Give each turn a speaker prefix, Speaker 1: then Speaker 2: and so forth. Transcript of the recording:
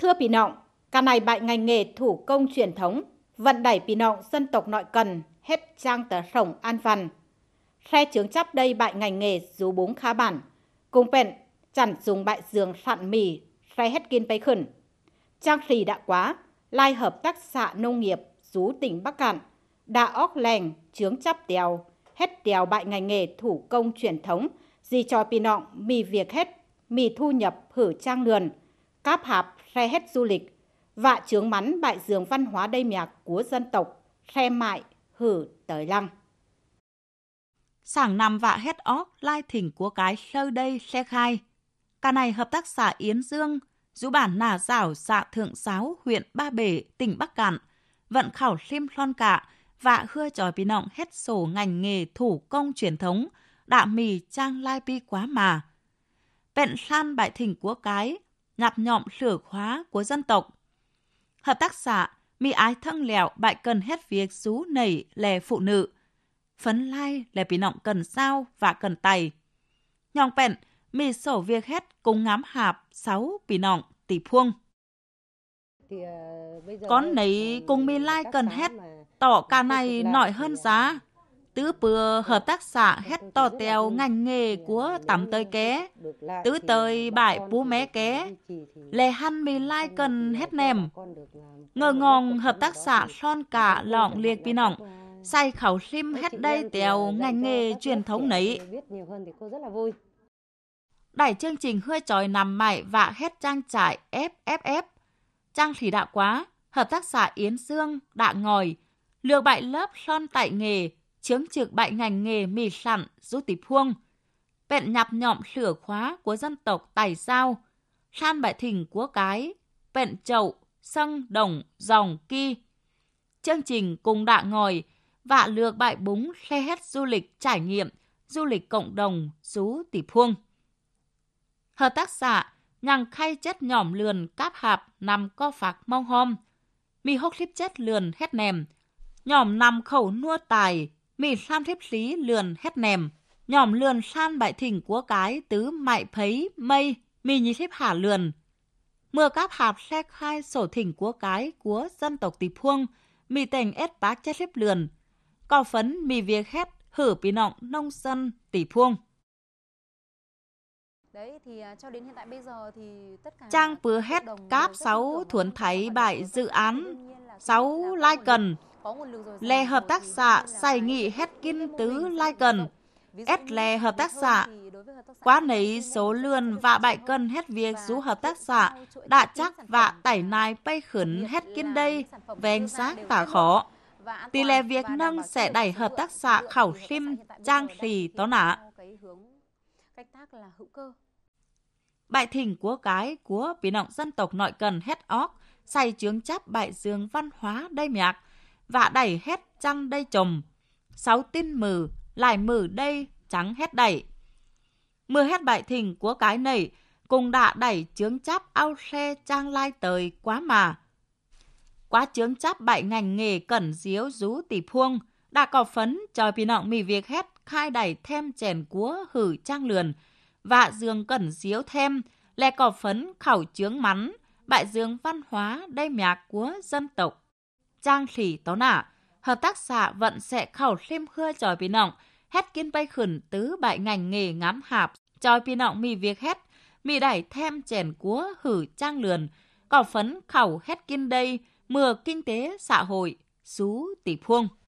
Speaker 1: Thưa Pì Nọng, ca này bại ngành nghề thủ công truyền thống, vận đẩy Pì Nọng dân tộc nội cần, hết trang tờ rồng an văn. Xe chướng chắp đây bại ngành nghề rú búng khá bản, cùng bèn chẳng dùng bại giường sạn mì, xe hết kiên bấy khẩn. Trang trì đã quá, lai hợp tác xã nông nghiệp rú tỉnh Bắc Cạn, đã óc lèng, chướng chắp đèo, hết đèo bại ngành nghề thủ công truyền thống, gì cho Pì Nọng mì việc hết, mì thu nhập hử trang lườn, Cáp Hạp Re Hết Du Lịch vạ chướng mắn bại dường văn hóa đây miạc của dân tộc Re Mại Hử Tới Lăng. Sảng nằm vạ hết óc lai
Speaker 2: thỉnh của cái sơ đây xe khai. Cả này hợp tác xã Yến Dương, dũ bản nà rảo xã Thượng Sáo, huyện Ba Bể, tỉnh Bắc Cạn, vận khảo sim lon cạ vạ hưa trò bí nọng hết sổ ngành nghề thủ công truyền thống, đạ mì trang lai bi quá mà. Bẹn san bại thỉnh của cái, ngạt nhọm lửa khóa của dân tộc. Hợp tác xã mi ái thân lẹo bại cần hết việc rú nảy lè phụ nữ. Phấn lai lè bị nọng cần sao và cần tay. Nhòng bẹn, mi sổ việc hết cùng ngắm hạp sáu bị nọng tỷ phuông. Ờ, con nấy cùng mi lai cần hết, tỏ ca này nổi hơn giá tứ bừa hợp tác xã hết to tèo ngành nghề của tắm tới ké, tứ tới bãi bú mé ké, lè hăn mì lai cần hết nèm. Ngờ ngòn hợp tác xã son cả lọng liệt bị nọng say khảo sim hết đây tèo ngành nghề truyền thống nấy. Đẩy chương trình hơi tròi nằm mải vạ hết trang trải FFF. Trang thủy đạo quá, hợp tác xã Yến Dương, đạ ngòi, lừa bại lớp son tại nghề, chiếm trực bại ngành nghề mì sẵn rút tí phuông. Bẹn nhạp nhọm sửa khóa của dân tộc Tài sao san bại thỉnh của cái, bẹn chậu, sâng đồng, dòng, ki. Chương trình cùng đạ ngồi vạ lược bại búng xe hết du lịch trải nghiệm, du lịch cộng đồng, rú tỷ phuông. Hợp tác xã, nhằng khay chất nhỏm lườn cáp hạp nằm co phạc mong hôm. mì hốc clip chất lườn hết nèm. Nhỏm nằm khẩu nua tài, mì san thép xí lườn hét nèm. Nhòm lườn san bại thỉnh của cái tứ mại thấy mây, mì nhí xếp hả lườn. Mưa cáp hạp xe khai sổ thỉnh của cái của dân tộc tỳ Phuông, mì tành ép bá chết xếp lườn. Cò phấn mì việc hét hử pì nọng nông dân tỷ Phuông. Đấy, thì à, cho đến hiện tại bây giờ thì tất cả Trang bứa hét cáp sáu thuấn thấy bại dự án, sáu lai cần, Lè hợp tác xã Sài Nghị hết Kinh Tứ Lai Cần, ét lè hợp tác xã. Quá nấy số lươn và bại cân hết việc rú hợp tác xã, đã chắc và tẩy nai bay khẩn hết kinh đây, vén xác tả khó. Tỷ lệ việc nâng sẽ đẩy hợp tác xã khảo sim, trang khỉ tó nã. Bại thỉnh của cái của bí động dân tộc nội cần hết óc, say chướng chấp bại dương văn hóa đây mạc và đẩy hết trăng đây chùm. Sáu tin mừ, lại mừ đây trắng hết đẩy. Mưa hết bại thình của cái này, cùng đã đẩy chướng chắp ao xe trang lai tới quá mà. Quá chướng chắp bại ngành nghề cẩn diếu rú tỷ phuông, đã có phấn cho pì nọng mì việc hết khai đẩy thêm chèn cúa hử trang lườn, vạ dương cẩn diếu thêm, lẹ cỏ phấn khẩu chướng mắn, bại dương văn hóa đây mạc của dân tộc trang lì tố nả. Hợp tác xã vẫn sẽ khẩu thêm khưa tròi bị nọng, hết kiến bay khẩn tứ bại ngành nghề ngắm hạp, tròi bị nọng mì việc hết, mì đẩy thêm chèn cúa hử trang lườn, cỏ phấn khẩu hết kiến đây, mưa kinh tế xã hội, xú tỷ phuông.